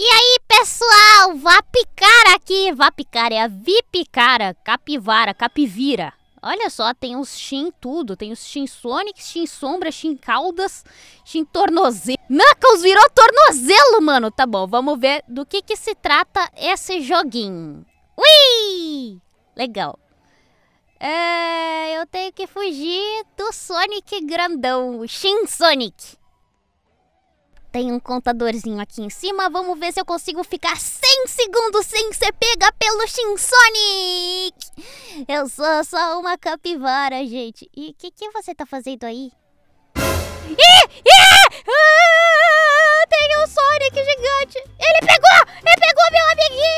E aí, pessoal, vapicara aqui, vapicara é a vipicara, capivara, capivira. Olha só, tem os Shin tudo, tem os Shin Sonic, Shin Sombra, Shin Caldas, Shin Tornozelo. Knuckles virou tornozelo, mano. Tá bom, vamos ver do que que se trata esse joguinho. Ui! Legal. É, eu tenho que fugir do Sonic grandão, Shin Sonic. Tem um contadorzinho aqui em cima, vamos ver se eu consigo ficar 100 segundos sem ser pega pelo Shinsonic! Eu sou só uma capivara, gente. E o que, que você tá fazendo aí? Ih! Ih! Ah, tem um Sonic gigante! Ele pegou! Ele pegou meu amiguinho!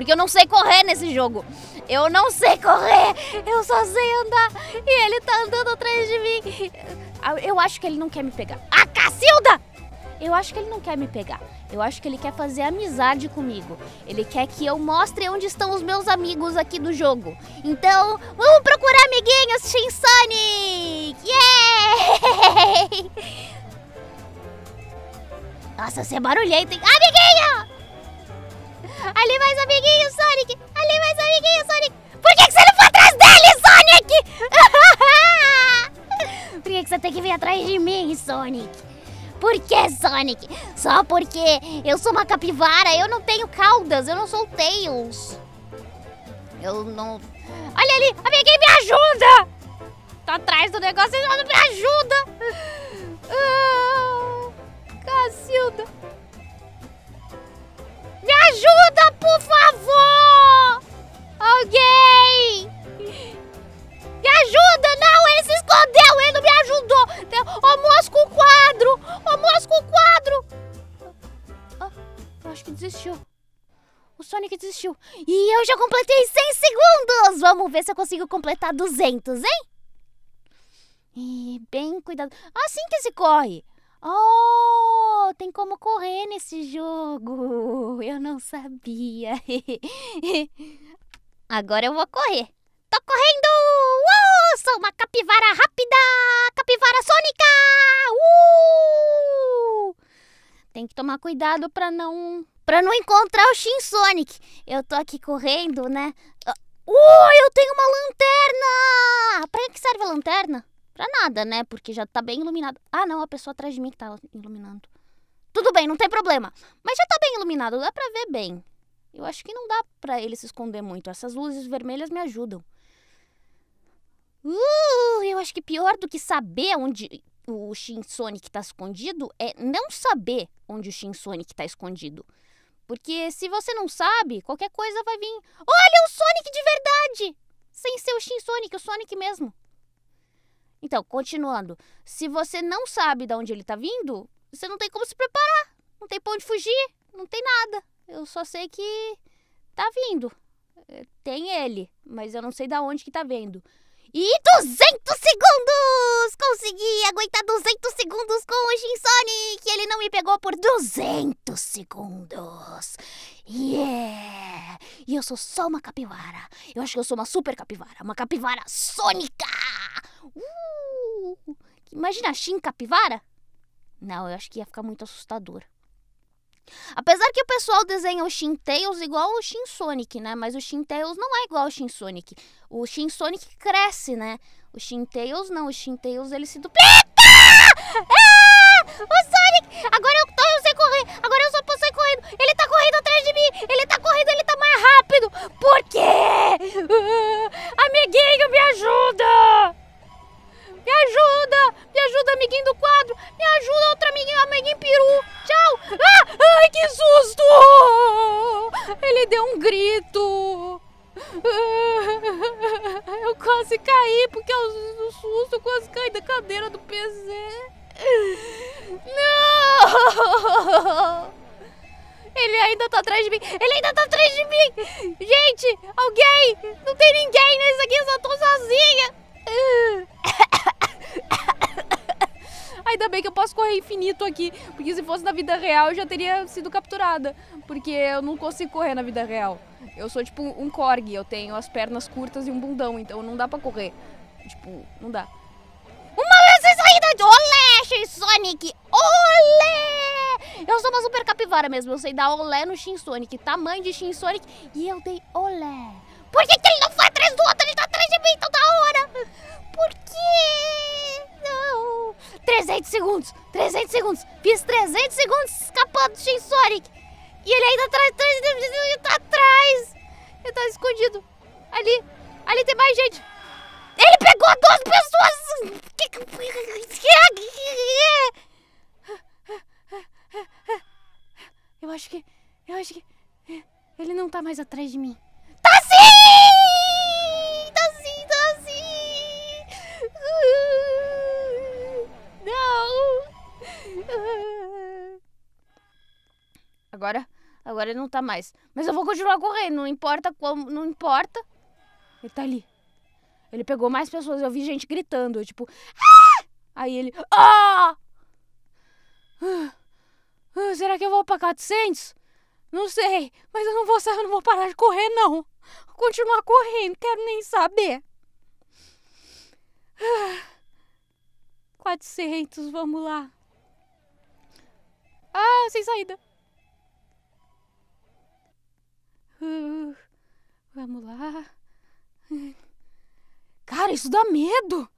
Porque eu não sei correr nesse jogo. Eu não sei correr, eu só sei andar e ele tá andando atrás de mim. Eu acho que ele não quer me pegar. A ah, Cacilda! Eu acho que ele não quer me pegar. Eu acho que ele quer fazer amizade comigo. Ele quer que eu mostre onde estão os meus amigos aqui do jogo. Então, vamos procurar amiguinhos, Shin Sonic! Yeah! Nossa, você é barulhento, hein? Ali mais amiguinho, Sonic! Ali mais amiguinho, Sonic! Por que, que você não foi atrás dele, Sonic? Por que, que você tem que vir atrás de mim, Sonic? Por que, Sonic? Só porque eu sou uma capivara, eu não tenho caudas, eu não sou Tails. Eu não... Olha ali! Amiguinho, me ajuda! Tô tá atrás do negócio me ajuda! Ah, Cacilda! ajuda, por favor! Alguém! Me ajuda! Não, ele se escondeu! Ele não me ajudou! Ô, oh, o quadro! Ô, oh, o quadro! Ah, eu acho que desistiu. O Sonic desistiu. E eu já completei 100 segundos! Vamos ver se eu consigo completar 200, hein? E bem cuidado. Assim que se corre. Oh, tem como correr nesse jogo. Eu não sabia. Agora eu vou correr. Tô correndo! Uh, sou uma capivara rápida! Capivara sônica! Uh! Tem que tomar cuidado pra não... Pra não encontrar o Shin Sonic. Eu tô aqui correndo, né? Ah, uh, eu tenho uma lanterna! Pra que serve a lanterna? Pra nada, né? Porque já tá bem iluminado. Ah, não, a pessoa atrás de mim que tá iluminando. Tudo bem, não tem problema. Mas já tá bem iluminado, dá pra ver bem. Eu acho que não dá pra ele se esconder muito. Essas luzes vermelhas me ajudam. Uh, eu acho que pior do que saber onde o Shin Sonic tá escondido é não saber onde o Shin Sonic tá escondido. Porque se você não sabe, qualquer coisa vai vir. Olha o Sonic de verdade! Sem ser o Shin Sonic, o Sonic mesmo. Então, continuando, se você não sabe de onde ele está vindo, você não tem como se preparar, não tem pra onde fugir, não tem nada. Eu só sei que tá vindo. É, tem ele, mas eu não sei de onde que tá vendo. E 200 segundos! Consegui aguentar 200 segundos com o Shinsone, que ele não me pegou por 200 segundos. Yeah! E eu sou só uma capivara. Eu acho que eu sou uma super capivara, uma capivara sônica! Uh! Imagina Shin Capivara? Não, eu acho que ia ficar muito assustador. Apesar que o pessoal desenha o Shin Tails igual o Shin Sonic, né? Mas o Shin Tails não é igual ao Shin Sonic. O Shin Sonic cresce, né? O Shin Tails não. O Shin Tails ele se duplica. Ah! O Sonic! Agora eu, tô, sem correr. Agora eu só posso sair correndo. Ele tá correndo atrás de mim. Ele tá correndo. Ele tá mais rápido. Por quê? Ah, amiguinho, me ajuda! Me ajuda! Me ajuda, amiguinho do quadro! Me ajuda, outro amiguinho, amiguinho peru! Tchau! Ah! Ai, que susto! Ele deu um grito! Ah, eu quase caí porque o susto, eu quase caí da cadeira do PC. Não! Ele ainda tá atrás de mim! Ele ainda tá atrás de mim! Gente! Alguém! Não tem ninguém nesse né? aqui, eu só tô sozinha! Ah. Ainda bem que eu posso correr infinito aqui, porque se fosse na vida real eu já teria sido capturada, porque eu não consigo correr na vida real. Eu sou tipo um corgi, eu tenho as pernas curtas e um bundão, então não dá pra correr. Tipo, não dá. Uma vez saída de Olé, Sonic! Olé! Eu sou uma super capivara mesmo, eu sei dar olé no Shin Sonic, tamanho de Shin Sonic, e eu dei olé. Por que, que ele não foi atrás do outro? Ele tá atrás de mim, toda da hora! Por quê? 300 segundos, 300 segundos. Fiz 300 segundos escapando do Shin Sonic. E ele ainda atrás, ele tá atrás. Ele tá escondido. Ali, ali tem mais gente. Ele pegou duas pessoas. Que que é? É? Eu acho que, eu acho que ele não tá mais atrás de mim. Tá sim! Agora, agora ele não tá mais. Mas eu vou continuar correndo, não importa como, não importa. Ele tá ali. Ele pegou mais pessoas, eu vi gente gritando, tipo... Ah! Aí ele... oh Será que eu vou pra 400? Não sei, mas eu não vou eu não vou parar de correr, não. Vou continuar correndo, quero nem saber. 400, vamos lá. Ah, sem saída. Uh, vamos lá. Cara, isso dá medo.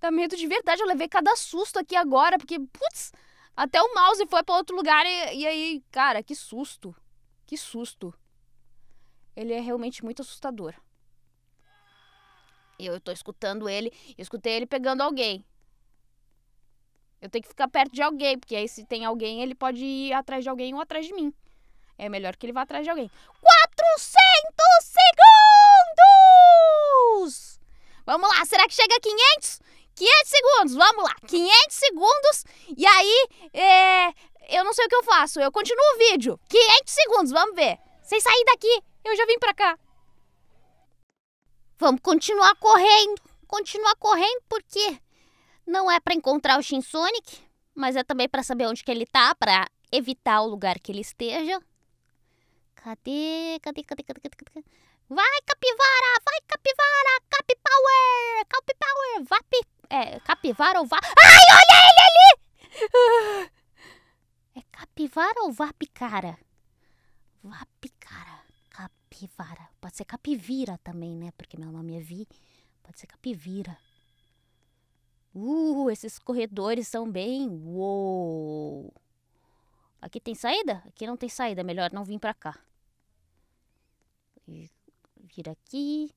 Dá medo de verdade. Eu levei cada susto aqui agora, porque, putz, até o mouse foi para outro lugar e, e aí, cara, que susto. Que susto. Ele é realmente muito assustador. Eu tô escutando ele, eu escutei ele pegando alguém. Eu tenho que ficar perto de alguém, porque aí se tem alguém, ele pode ir atrás de alguém ou atrás de mim. É melhor que ele vá atrás de alguém. 400 segundos! Vamos lá, será que chega a 500? 500 segundos, vamos lá, 500 segundos. E aí, é, eu não sei o que eu faço, eu continuo o vídeo. 500 segundos, vamos ver. Sem sair daqui, eu já vim pra cá. Vamos continuar correndo, continuar correndo, porque não é para encontrar o Shin Sonic, mas é também para saber onde que ele tá, para evitar o lugar que ele esteja. Cadê? Cadê? Cadê? Cadê? Cadê? cadê? Vai, capivara! Vai, capivara! Cap power! Cap power! Vap... É, capivara ou vap... Ai, olha ele ali! É capivara ou vapicara? Vapicara. Capivara. Pode ser capivira também, né? Porque meu nome é Vi. Pode ser capivira. Uh, esses corredores são bem. Uou! Aqui tem saída? Aqui não tem saída, melhor não vir para cá. Vir aqui.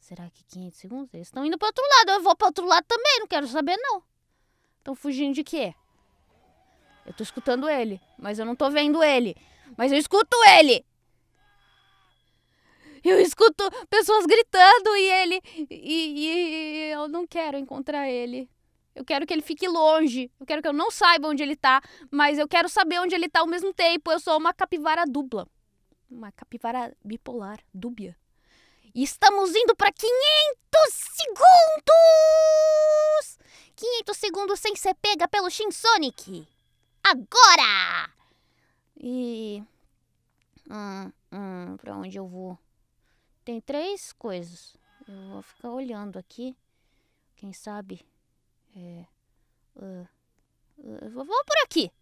Será que 500 segundos? Eles estão indo para outro lado. Eu vou para outro lado também, não quero saber não. Estão fugindo de quê? Eu tô escutando ele, mas eu não tô vendo ele. Mas eu escuto ele eu escuto pessoas gritando e ele. E, e, eu não quero encontrar ele. Eu quero que ele fique longe. Eu quero que eu não saiba onde ele tá, mas eu quero saber onde ele tá ao mesmo tempo. Eu sou uma capivara dupla. Uma capivara bipolar, dúbia. E estamos indo para 500 segundos! 500 segundos sem ser pega pelo Shin Sonic! Agora! E. Hum, hum, pra onde eu vou? Tem três coisas. Eu vou ficar olhando aqui. Quem sabe. É, uh, uh, vou por aqui.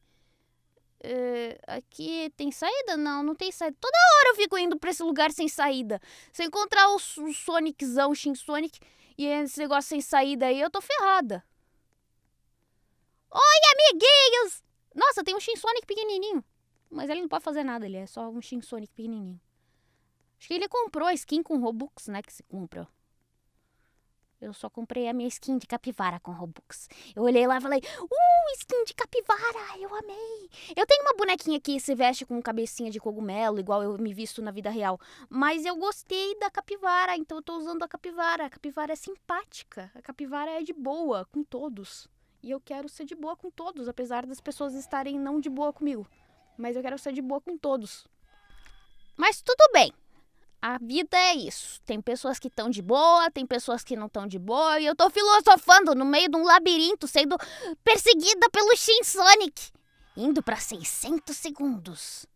Uh, aqui tem saída? Não, não tem saída. Toda hora eu fico indo pra esse lugar sem saída. Se encontrar o, o Soniczão, o Shin Sonic, e esse negócio sem saída aí, eu tô ferrada. Oi, amiguinhos! Nossa, tem um Shin Sonic pequenininho. Mas ele não pode fazer nada, ele é só um Shin Sonic pequenininho. Acho que ele comprou a skin com Robux, né? Que se compra. Eu só comprei a minha skin de capivara com Robux. Eu olhei lá e falei, uh, skin de capivara, eu amei. Eu tenho uma bonequinha que se veste com cabecinha de cogumelo, igual eu me visto na vida real. Mas eu gostei da capivara, então eu tô usando a capivara. A capivara é simpática, a capivara é de boa com todos. E eu quero ser de boa com todos, apesar das pessoas estarem não de boa comigo. Mas eu quero ser de boa com todos. Mas tudo bem a vida é isso. Tem pessoas que estão de boa, tem pessoas que não estão de boa, e eu tô filosofando no meio de um labirinto, sendo perseguida pelo Shin Sonic, indo para 600 segundos.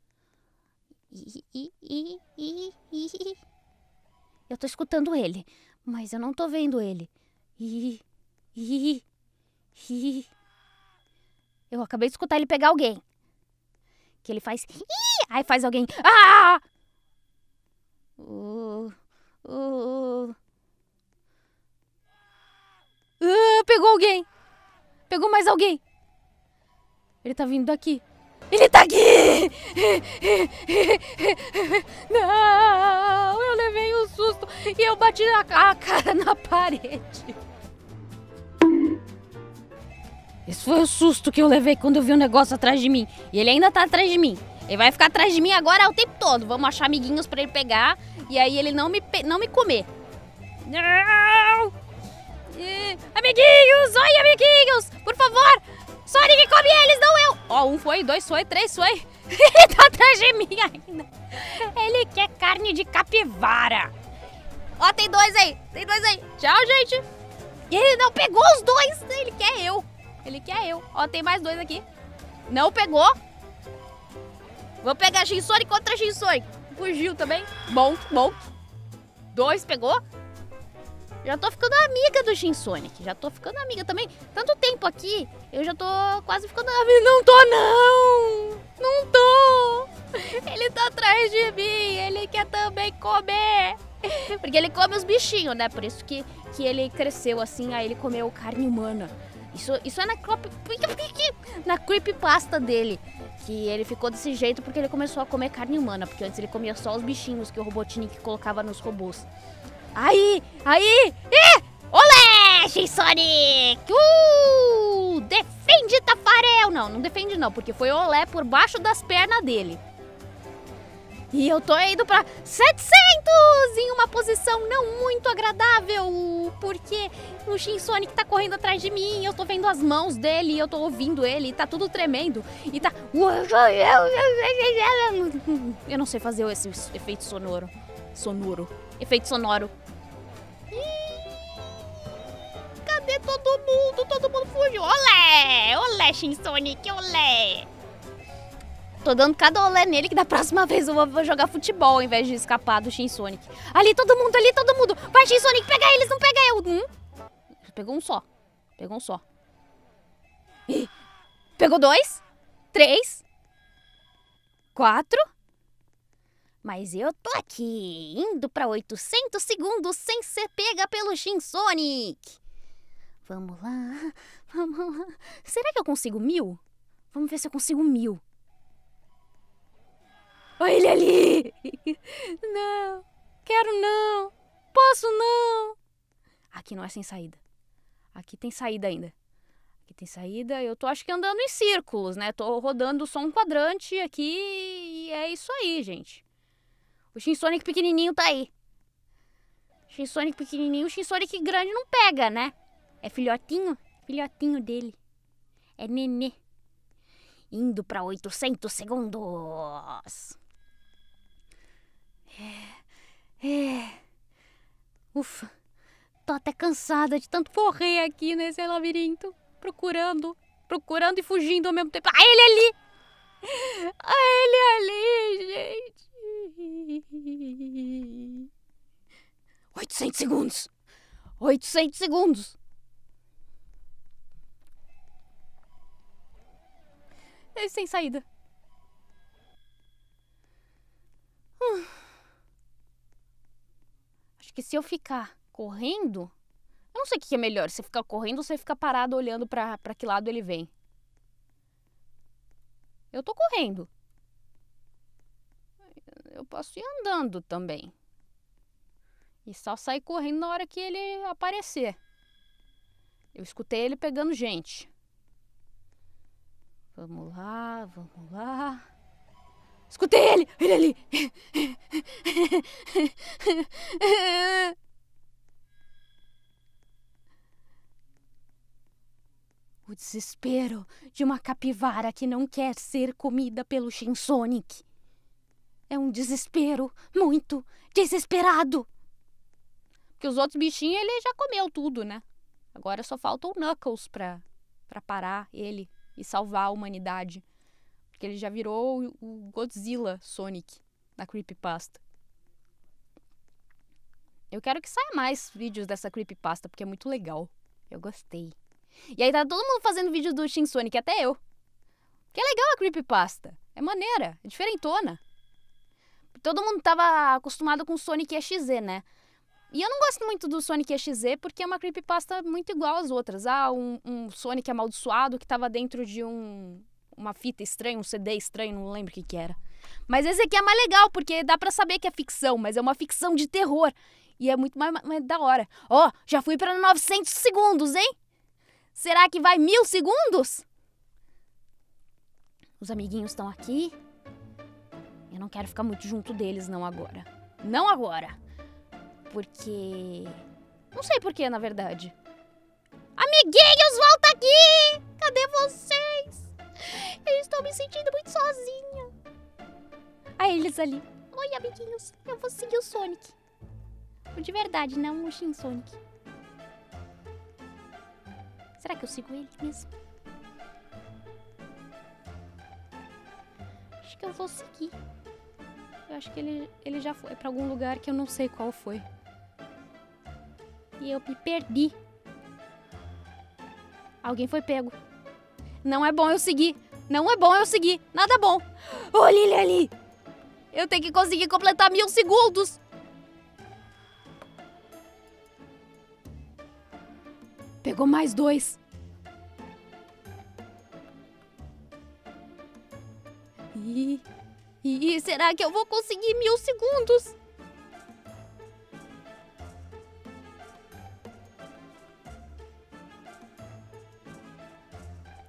eu tô escutando ele, mas eu não tô vendo ele. Eu acabei de escutar ele pegar alguém. Que ele faz. Aí faz alguém. Ah! Uh, uh, uh, uh. pegou alguém! Pegou mais alguém! Ele tá vindo daqui. Ele tá aqui! Não! Eu levei um susto e eu bati a cara na parede. Esse foi o susto que eu levei quando eu vi um negócio atrás de mim. E ele ainda tá atrás de mim. Ele vai ficar atrás de mim agora o tempo todo. Vamos achar amiguinhos para ele pegar e aí ele não me, não me comer. Não! E... Amiguinhos! Oi, amiguinhos! Por favor! Só ninguém come eles, não eu! Ó, oh, um foi, dois foi, três foi. ele tá atrás de mim ainda. Ele quer carne de capivara. Ó, oh, tem dois aí. Tem dois aí. Tchau, gente. Ele não pegou os dois. Né? Ele quer eu. Ele quer eu. Ó, oh, tem mais dois aqui. Não pegou. Vou pegar Shinsonic contra Shinsonic. Fugiu também. Bom, bom. Dois, pegou. Já tô ficando amiga do Shinsonic. Já tô ficando amiga também. Tanto tempo aqui, eu já tô quase ficando amiga. Não tô, não! Não tô! Ele tá atrás de mim. Ele quer também comer. Porque ele come os bichinhos, né? Por isso que, que ele cresceu assim, aí ele comeu carne humana. Isso, isso é na, na creepypasta dele. Que ele ficou desse jeito porque ele começou a comer carne humana. Porque antes ele comia só os bichinhos que o Robotnik colocava nos robôs. Aí, aí, e... Olé, Sonic! Uh! Defende Tafarel! Não, não defende não, porque foi olé por baixo das pernas dele. E eu tô indo pra 700 em uma posição não muito agradável, porque o Shin Sonic tá correndo atrás de mim, eu tô vendo as mãos dele, eu tô ouvindo ele, tá tudo tremendo e tá. Eu não sei fazer esse efeito sonoro. Sonoro. Efeito sonoro. Cadê todo mundo? Todo mundo fugiu. Olé! Olé, Shin Sonic, olé! Tô dando cada olé nele que da próxima vez eu vou jogar futebol ao invés de escapar do Shin Sonic. Ali todo mundo, ali todo mundo. Vai Shin Sonic, pega eles, não pega eu. Hum? Pegou um só. Pegou um só. Ih, pegou dois, três, quatro. Mas eu tô aqui, indo pra 800 segundos sem ser pega pelo Shin Sonic. Vamos lá, vamos lá. Será que eu consigo mil? Vamos ver se eu consigo mil. Olha ele ali! Não! Quero não! Posso não! Aqui não é sem saída. Aqui tem saída ainda. Aqui tem saída. Eu tô acho que andando em círculos, né? Tô rodando só um quadrante aqui e é isso aí, gente. O Shinsonic pequenininho tá aí. Shinsonic pequenininho, o Shinsonic grande não pega, né? É filhotinho, filhotinho dele. É nenê. Indo para 800 segundos. É. é. Ufa. Tô até cansada de tanto correr aqui nesse labirinto. Procurando, procurando e fugindo ao mesmo tempo. Ah, ele é ali! Ah, ele é ali, gente! 800 segundos! 800 segundos! É sem saída. que se eu ficar correndo, eu não sei o que é melhor, você ficar correndo ou você ficar parado olhando para que lado ele vem. Eu tô correndo. Eu posso ir andando também. E só sair correndo na hora que ele aparecer. Eu escutei ele pegando gente. Vamos lá, vamos lá. Escutei ele! Ele ali! O desespero de uma capivara que não quer ser comida pelo Shinsonic. É um desespero muito desesperado. Porque os outros bichinhos ele já comeu tudo, né? Agora só falta o Knuckles pra, pra parar ele e salvar a humanidade. Porque ele já virou o Godzilla Sonic na Creepypasta. Eu quero que saia mais vídeos dessa Creepypasta, porque é muito legal. Eu gostei. E aí tá todo mundo fazendo vídeo do Shin Sonic, até eu. Que é legal a Creepypasta. É maneira, é diferentona. Todo mundo tava acostumado com Sonic EXE, né? E eu não gosto muito do Sonic EXE porque é uma creepypasta muito igual às outras. Ah, um, um Sonic amaldiçoado que tava dentro de um, uma fita estranha, um CD estranho, não lembro o que, que era. Mas esse aqui é mais legal, porque dá para saber que é ficção, mas é uma ficção de terror. E é muito mais, mais da hora. Ó, oh, já fui para 900 segundos, hein? Será que vai mil segundos? Os amiguinhos estão aqui. Eu não quero ficar muito junto deles, não agora. Não agora. Porque. Não sei porquê, na verdade. Amiguinhos, volta aqui! Cadê você? Eu estou me sentindo muito sozinha. Aí eles ali. Oi, amiguinhos. Eu vou seguir o Sonic. O de verdade, não o Shin Sonic. Será que eu sigo ele mesmo? Acho que eu vou seguir. Eu acho que ele, ele já foi para algum lugar que eu não sei qual foi. E eu me perdi. Alguém foi pego. Não é bom eu seguir. Não é bom eu seguir. Nada bom. Olha ele ali. Eu tenho que conseguir completar mil segundos. Pegou mais dois. E, e será que eu vou conseguir mil segundos?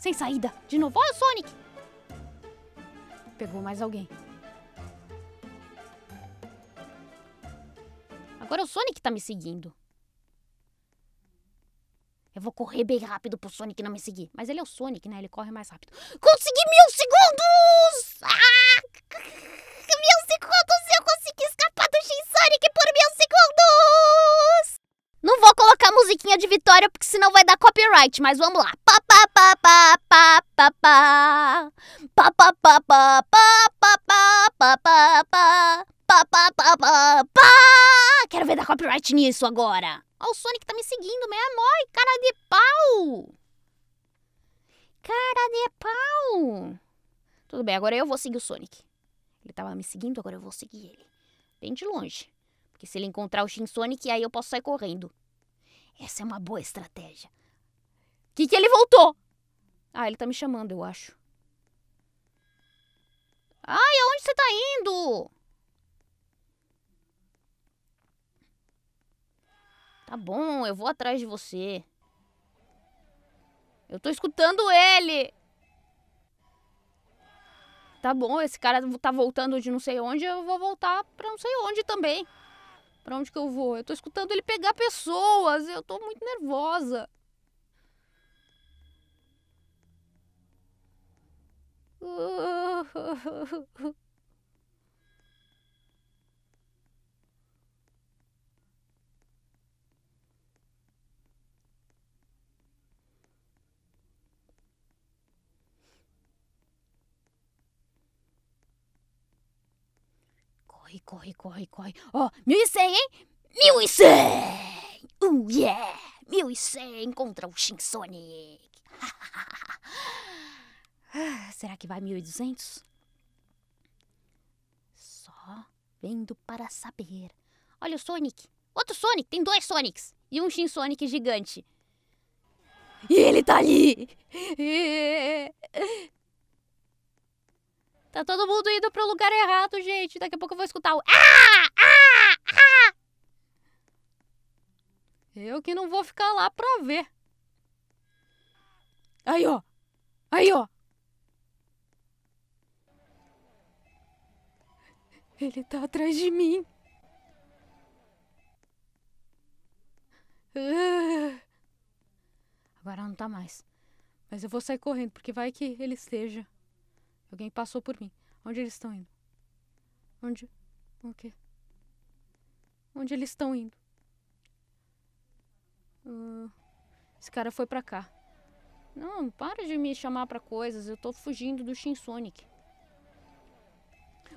Sem saída. De novo. Olha o Sonic! Pegou mais alguém. Agora é o Sonic tá me seguindo. Eu vou correr bem rápido pro Sonic não me seguir. Mas ele é o Sonic, né? Ele corre mais rápido. Consegui mil segundos! Ah! musiquinha de vitória, porque senão vai dar copyright, mas vamos lá. Pa pa pa pa pa pa pa. Pa pa pa pa pa pa pa pa pa pa. Pa pa pa pa pa. Quero ver dar copyright nisso agora. Ó, o Sonic tá me seguindo mesmo. Oi, cara de pau. Cara de pau. Tudo bem, agora eu vou seguir o Sonic. Ele tava me seguindo, agora eu vou seguir ele. Bem de longe. Porque se ele encontrar o Shin Sonic, aí eu posso sair correndo. Essa é uma boa estratégia. Que que ele voltou? Ah, ele tá me chamando, eu acho. Ai, aonde você tá indo? Tá bom, eu vou atrás de você. Eu tô escutando ele. Tá bom, esse cara tá voltando de não sei onde, eu vou voltar pra não sei onde também. Para onde que eu vou? Eu tô escutando ele pegar pessoas. Eu tô muito nervosa. Uh, Corre, corre, corre, corre. Ó, oh, 1.100, hein? 1.100! Uh, yeah! 1.100 contra o Shin Sonic Será que vai 1.200? Só vendo para saber. Olha o Sonic. Outro Sonic. Tem dois Sonics. E um Shin Sonic gigante. E ele tá ali! Tá todo mundo indo pro lugar errado, gente. Daqui a pouco eu vou escutar o. Ah, ah! Ah! Ah! Eu que não vou ficar lá pra ver. Aí, ó. Aí, ó. Ele tá atrás de mim. Ah. Agora não tá mais. Mas eu vou sair correndo, porque vai que ele esteja. Alguém passou por mim. Onde eles estão indo? Onde? O quê? Onde eles estão indo? Uh, esse cara foi pra cá. Não, para de me chamar pra coisas. Eu tô fugindo do Shin Sonic.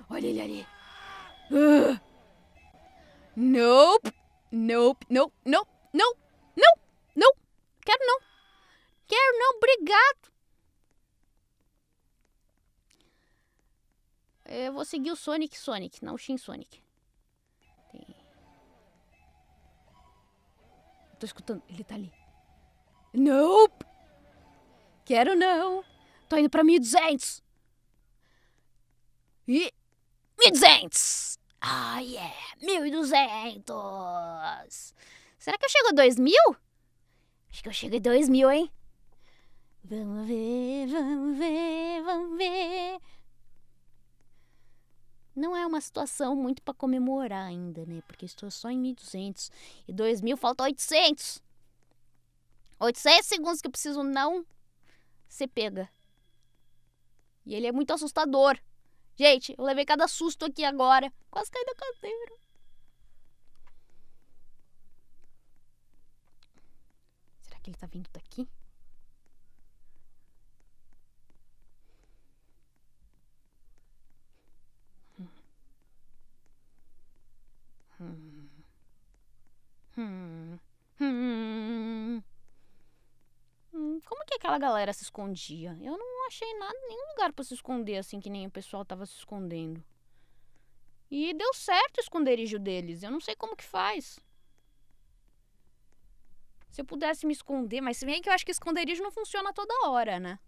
Olha ele ali. Uh. Nope. Nope. Nope. Nope. Não. Não. Não. Quero não. Quero não. Obrigado. Eu vou seguir o Sonic Sonic, não o Shin Sonic. Tem... tô escutando, ele tá ali. Nope! Quero não! Tô indo pra 1200! E... 1200! Ah, oh, yeah! 1200! Será que eu chego a 2000? Acho que eu chego a 2000, hein? Vamos ver, vamos ver, vamos ver não é uma situação muito para comemorar ainda, né? Porque estou só em 1.200 e 2.000 falta 800. 800 segundos que eu preciso não ser pega. E ele é muito assustador. Gente, eu levei cada susto aqui agora. Quase caí da cadeira. Será que ele tá vindo daqui? Hum, como que aquela galera se escondia? Eu não achei nada, nenhum lugar para se esconder assim que nem o pessoal tava se escondendo. E deu certo o esconderijo deles. Eu não sei como que faz. Se eu pudesse me esconder, mas se bem que eu acho que esconderijo não funciona toda hora, né?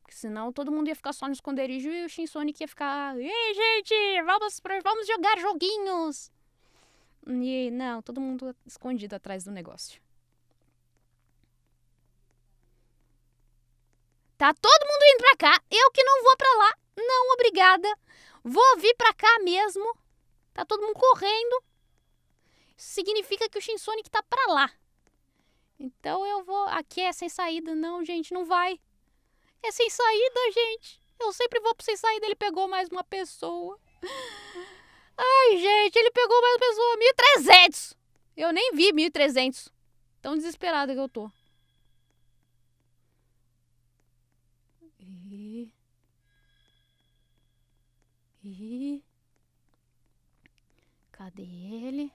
Porque senão todo mundo ia ficar só no esconderijo e o Shinsonic ia ficar. Ei, gente, vamos, vamos jogar joguinhos! E não, todo mundo escondido atrás do negócio. Tá todo mundo indo pra cá, eu que não vou pra lá. Não, obrigada. Vou vir pra cá mesmo. Tá todo mundo correndo. Isso significa que o Shinsonic tá pra lá. Então eu vou. Aqui é sem saída. Não, gente, não vai. É sem saída, gente. Eu sempre vou pra sem saída. Ele pegou mais uma pessoa. Ai, gente, ele pegou mais pessoa, 1.300. Eu nem vi 1.300. Tão desesperada que eu tô. E... E... Cadê ele?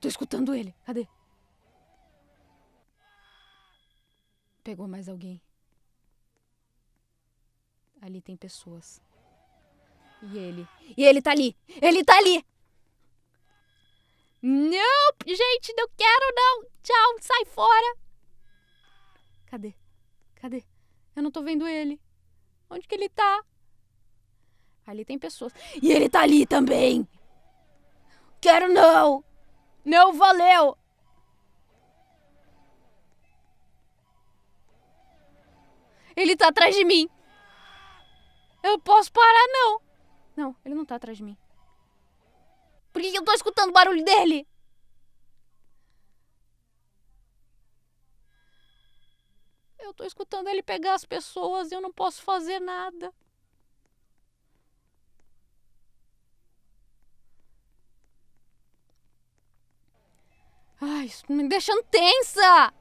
Tô escutando ele. Cadê? Pegou mais alguém. Ali tem pessoas. E ele. E ele tá ali! Ele tá ali! Não, gente, não quero não! Tchau, sai fora! Cadê? Cadê? Eu não tô vendo ele. Onde que ele tá? Ali tem pessoas. E ele tá ali também! Quero não! Não valeu! Ele tá atrás de mim! Eu posso parar, não! Não, ele não tá atrás de mim. Por que eu tô escutando o barulho dele? Eu tô escutando ele pegar as pessoas e eu não posso fazer nada. Ai, isso me deixando tensa!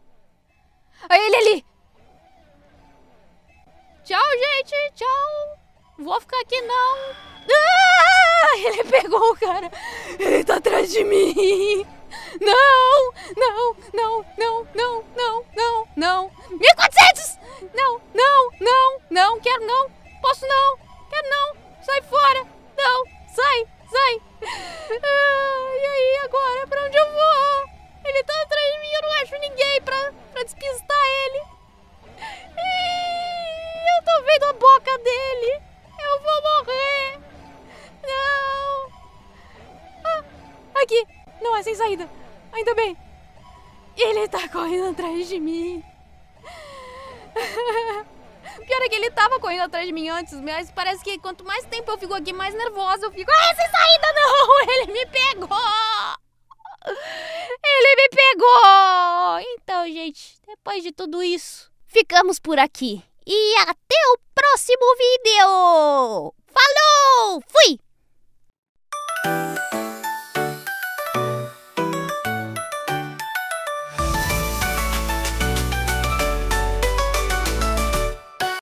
Aí ele ali! Tchau, gente! Tchau! Vou ficar aqui não. Ah! Ele pegou o cara. Ele tá atrás de mim. Não, não, não, não, não, não, não, não. 1400! Não, não, não, não, quero não. Posso não. Quero não. Sai fora. Não, sai, sai. Ah, e aí agora, pra onde eu vou? Ele tá atrás de mim, eu não acho ninguém pra, pra despistar ele. atrás de mim. O pior é que ele tava correndo atrás de mim antes, mas parece que quanto mais tempo eu fico aqui, mais nervosa eu fico. Ah, saída não! Ele me pegou! Ele me pegou! Então, gente, depois de tudo isso, ficamos por aqui. E até o próximo vídeo! Falou! Fui!